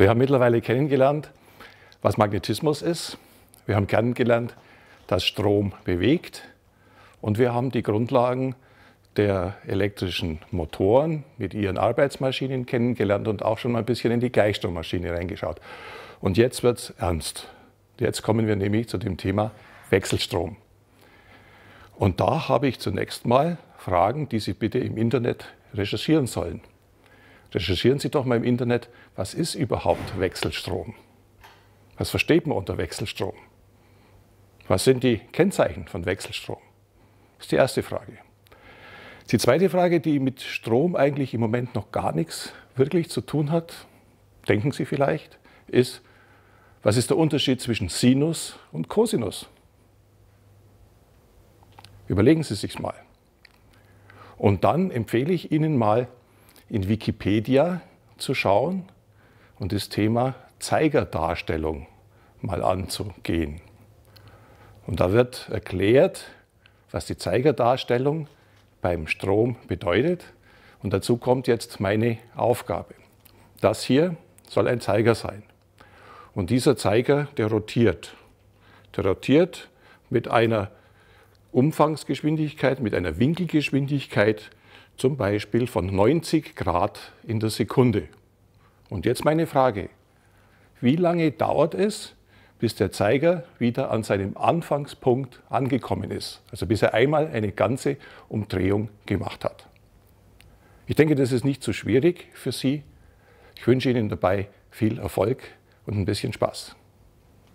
Wir haben mittlerweile kennengelernt, was Magnetismus ist. Wir haben kennengelernt, dass Strom bewegt. Und wir haben die Grundlagen der elektrischen Motoren mit ihren Arbeitsmaschinen kennengelernt und auch schon mal ein bisschen in die Gleichstrommaschine reingeschaut. Und jetzt wird es ernst. Jetzt kommen wir nämlich zu dem Thema Wechselstrom. Und da habe ich zunächst mal Fragen, die Sie bitte im Internet recherchieren sollen. Recherchieren Sie doch mal im Internet, was ist überhaupt Wechselstrom? Was versteht man unter Wechselstrom? Was sind die Kennzeichen von Wechselstrom? Das ist die erste Frage. Die zweite Frage, die mit Strom eigentlich im Moment noch gar nichts wirklich zu tun hat, denken Sie vielleicht, ist, was ist der Unterschied zwischen Sinus und Cosinus? Überlegen Sie sich mal. Und dann empfehle ich Ihnen mal in Wikipedia zu schauen und das Thema Zeigerdarstellung mal anzugehen. Und da wird erklärt, was die Zeigerdarstellung beim Strom bedeutet. Und dazu kommt jetzt meine Aufgabe. Das hier soll ein Zeiger sein. Und dieser Zeiger, der rotiert. Der rotiert mit einer Umfangsgeschwindigkeit, mit einer Winkelgeschwindigkeit zum Beispiel von 90 Grad in der Sekunde. Und jetzt meine Frage, wie lange dauert es, bis der Zeiger wieder an seinem Anfangspunkt angekommen ist, also bis er einmal eine ganze Umdrehung gemacht hat. Ich denke, das ist nicht zu so schwierig für Sie. Ich wünsche Ihnen dabei viel Erfolg und ein bisschen Spaß.